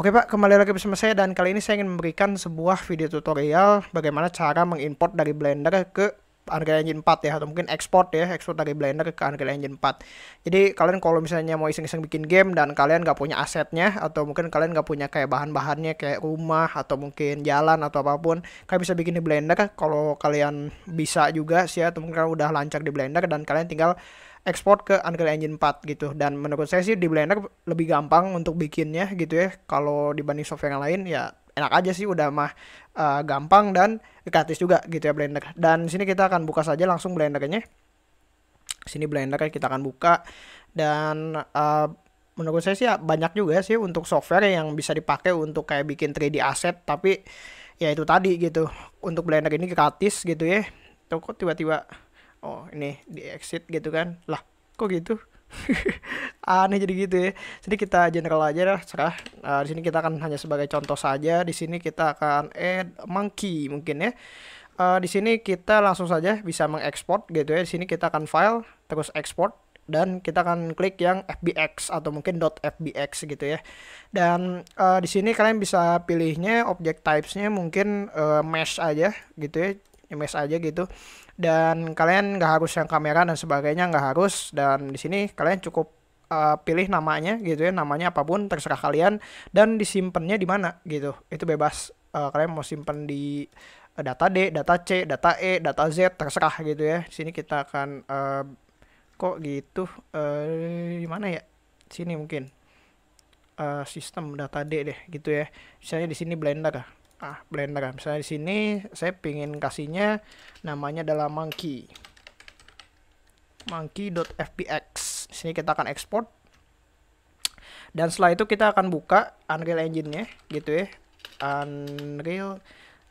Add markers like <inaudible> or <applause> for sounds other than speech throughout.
Oke Pak, kembali lagi bersama saya dan kali ini saya ingin memberikan sebuah video tutorial bagaimana cara mengimport dari Blender ke Unreal Engine 4 ya atau mungkin ekspor ya, ekspor dari Blender ke Unreal Engine 4. Jadi kalian kalau misalnya mau iseng-iseng bikin game dan kalian nggak punya asetnya atau mungkin kalian nggak punya kayak bahan-bahannya kayak rumah atau mungkin jalan atau apapun, kalian bisa bikin di Blender kalau kalian bisa juga sih ya, atau mungkin kalian udah lancar di Blender dan kalian tinggal ekspor ke Unreal Engine 4 gitu dan menurut saya sih di Blender lebih gampang untuk bikinnya gitu ya kalau dibanding software yang lain ya enak aja sih udah mah uh, gampang dan gratis juga gitu ya Blender dan sini kita akan buka saja langsung Blendernya sini Blender kita akan buka dan uh, menurut saya sih ya, banyak juga sih untuk software yang bisa dipakai untuk kayak bikin 3D asset tapi ya itu tadi gitu untuk Blender ini gratis gitu ya tuh tiba-tiba oh ini di exit gitu kan lah kok gitu <laughs> aneh jadi gitu ya jadi kita general aja lah serah nah, di sini kita akan hanya sebagai contoh saja di sini kita akan add monkey mungkin ya uh, di sini kita langsung saja bisa mengekspor gitu ya di sini kita akan file terus export dan kita akan klik yang fbx atau mungkin .fbx gitu ya dan uh, di sini kalian bisa pilihnya object typesnya mungkin uh, mesh aja gitu ya image aja gitu dan kalian nggak harus yang kamera dan sebagainya nggak harus dan di sini kalian cukup uh, pilih namanya gitu ya namanya apapun terserah kalian dan disimpannya di mana gitu itu bebas uh, kalian mau simpan di eh, data D, data C, data E, data Z terserah gitu ya. Di sini kita akan uh, kok gitu eh uh, mana ya? Sini mungkin. Uh, sistem data D deh gitu ya. Misalnya di sini Blender ah blender nah, misalnya di sini saya pingin kasihnya namanya adalah monkey monkey.fpx di sini kita akan export dan setelah itu kita akan buka Unreal Engine-nya gitu ya Unreal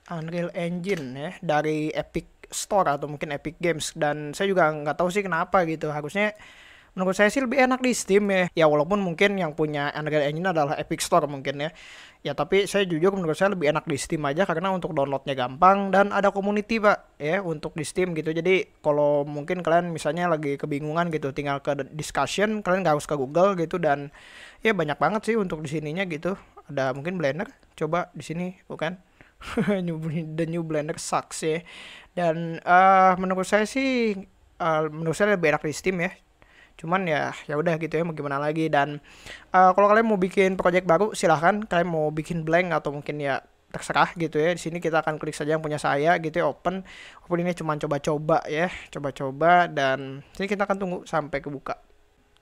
Unreal Engine ya dari Epic Store atau mungkin Epic Games dan saya juga nggak tahu sih kenapa gitu harusnya menurut saya sih lebih enak di Steam ya ya walaupun mungkin yang punya Unreal Engine adalah Epic Store mungkin ya ya tapi saya jujur menurut saya lebih enak di Steam aja karena untuk downloadnya gampang dan ada community pak ya untuk di Steam gitu jadi kalau mungkin kalian misalnya lagi kebingungan gitu tinggal ke discussion kalian gak harus ke Google gitu dan ya banyak banget sih untuk di sininya gitu ada mungkin Blender coba di sini bukan <laughs> the new Blender sucks ya dan uh, menurut saya sih uh, menurut saya lebih enak di Steam ya cuman ya ya udah gitu ya mau gimana lagi dan uh, kalau kalian mau bikin project baru silahkan kalian mau bikin blank atau mungkin ya terserah gitu ya di sini kita akan klik saja yang punya saya gitu ya open open ini cuma coba-coba ya coba-coba dan sini kita akan tunggu sampai kebuka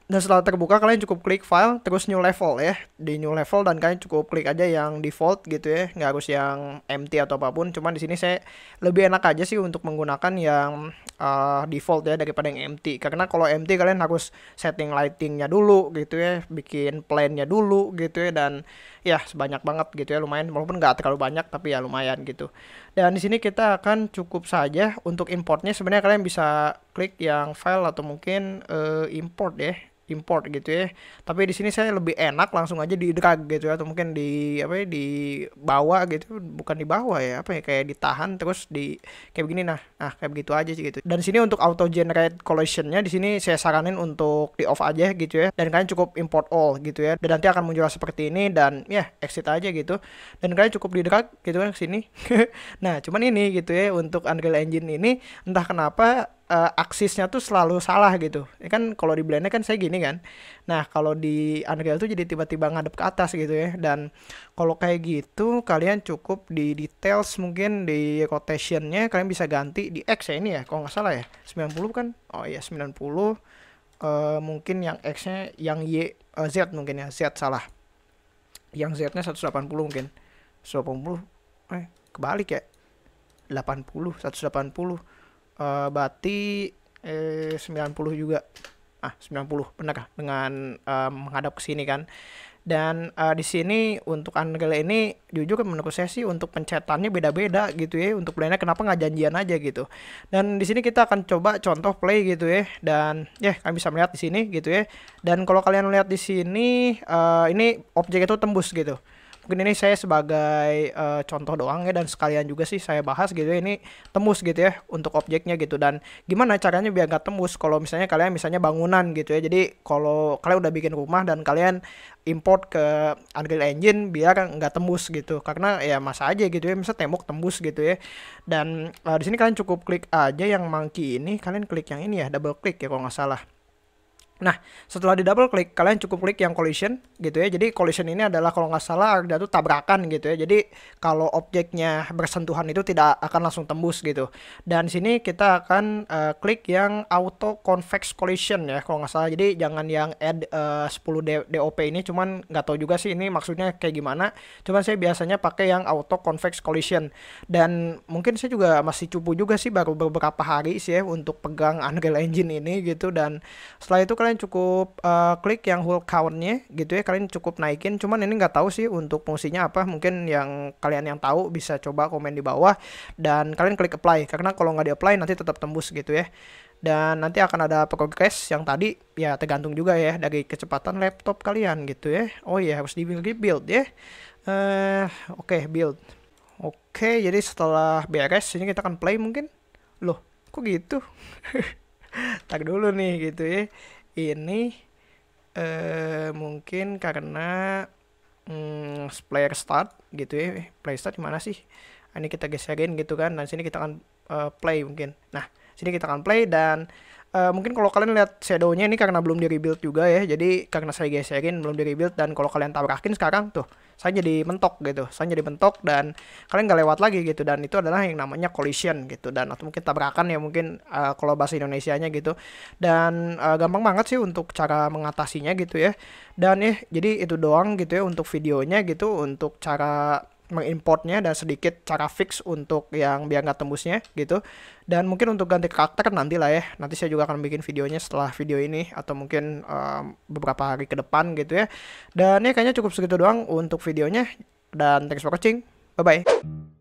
dan setelah terbuka kalian cukup klik file terus new level ya di new level dan kalian cukup klik aja yang default gitu ya nggak harus yang empty atau apapun cuman di sini saya lebih enak aja sih untuk menggunakan yang uh, default ya daripada yang empty karena kalau empty kalian harus setting lightingnya dulu gitu ya bikin plannya dulu gitu ya dan ya sebanyak banget gitu ya lumayan walaupun nggak terlalu banyak tapi ya lumayan gitu dan di sini kita akan cukup saja untuk importnya sebenarnya kalian bisa klik yang file atau mungkin uh, import ya import gitu ya tapi di sini saya lebih enak langsung aja di drag gitu ya atau mungkin di apa ya di bawah gitu bukan di bawah ya apa ya kayak ditahan terus di kayak begini nah nah kayak begitu aja sih gitu dan sini untuk auto generate collisionnya di sini saya saranin untuk di off aja gitu ya dan kalian cukup import all gitu ya dan nanti akan muncul seperti ini dan ya exit aja gitu dan kalian cukup di drag gitu kan ke sini <laughs> nah cuman ini gitu ya untuk Unreal Engine ini entah kenapa uh, aksisnya tuh selalu salah gitu. Ya kan kalau di blendnya kan saya gini kan. Nah, kalau di Unreal tuh jadi tiba-tiba ngadep ke atas gitu ya. Dan kalau kayak gitu kalian cukup di details mungkin di rotationnya kalian bisa ganti di X ya ini ya kalau nggak salah ya. 90 kan? Oh iya 90 uh, eh, mungkin yang X-nya yang Y uh, Z mungkin ya. Z salah. Yang Z-nya 180 mungkin. 180 eh kebalik ya. 80 180 uh, Bati eh, 90 juga ah 90 benar kah dengan uh, menghadap ke sini kan dan uh, di sini untuk angle ini jujur kan menurut saya sih untuk pencetannya beda-beda gitu ya untuk playnya kenapa nggak janjian aja gitu dan di sini kita akan coba contoh play gitu ya dan ya yeah, kalian bisa melihat di sini gitu ya dan kalau kalian lihat di sini uh, ini objek itu tembus gitu mungkin ini saya sebagai uh, contoh doang ya dan sekalian juga sih saya bahas gitu ya, ini tembus gitu ya untuk objeknya gitu dan gimana caranya biar nggak tembus kalau misalnya kalian misalnya bangunan gitu ya jadi kalau kalian udah bikin rumah dan kalian import ke Unreal Engine biar nggak tembus gitu karena ya masa aja gitu ya misal tembok tembus gitu ya dan uh, di sini kalian cukup klik aja yang monkey ini kalian klik yang ini ya double klik ya kalau nggak salah Nah, setelah di double klik, kalian cukup klik yang collision gitu ya. Jadi collision ini adalah kalau nggak salah ada tuh tabrakan gitu ya. Jadi kalau objeknya bersentuhan itu tidak akan langsung tembus gitu. Dan sini kita akan uh, klik yang auto convex collision ya kalau nggak salah. Jadi jangan yang add uh, 10 DOP ini cuman nggak tahu juga sih ini maksudnya kayak gimana. Cuman saya biasanya pakai yang auto convex collision. Dan mungkin saya juga masih cupu juga sih baru beberapa hari sih ya untuk pegang Unreal Engine ini gitu dan setelah itu kalian kalian cukup uh, klik yang whole countnya gitu ya kalian cukup naikin cuman ini nggak tahu sih untuk fungsinya apa mungkin yang kalian yang tahu bisa coba komen di bawah dan kalian klik apply karena kalau nggak di apply nanti tetap tembus gitu ya dan nanti akan ada progress yang tadi ya tergantung juga ya dari kecepatan laptop kalian gitu ya oh iya harus di build build ya uh, oke okay, build oke okay, jadi setelah beres ini kita akan play mungkin loh kok gitu <laughs> tak dulu nih gitu ya ini eh, mungkin karena hmm, player start gitu ya play start gimana sih ini kita geserin gitu kan dan sini kita akan uh, play mungkin nah sini kita akan play dan Uh, mungkin kalau kalian lihat shadownya ini karena belum di rebuild juga ya jadi karena saya geserin belum di rebuild dan kalau kalian tabrakin sekarang tuh saya jadi mentok gitu saya jadi mentok dan kalian nggak lewat lagi gitu dan itu adalah yang namanya collision gitu dan atau mungkin tabrakan ya mungkin uh, kalau bahasa Indonesia nya gitu dan uh, gampang banget sih untuk cara mengatasinya gitu ya dan ya eh, jadi itu doang gitu ya untuk videonya gitu untuk cara mengimportnya dan sedikit cara fix untuk yang biar nggak tembusnya gitu dan mungkin untuk ganti karakter nanti lah ya nanti saya juga akan bikin videonya setelah video ini atau mungkin um, beberapa hari ke depan gitu ya dan ya kayaknya cukup segitu doang untuk videonya dan thanks for watching bye bye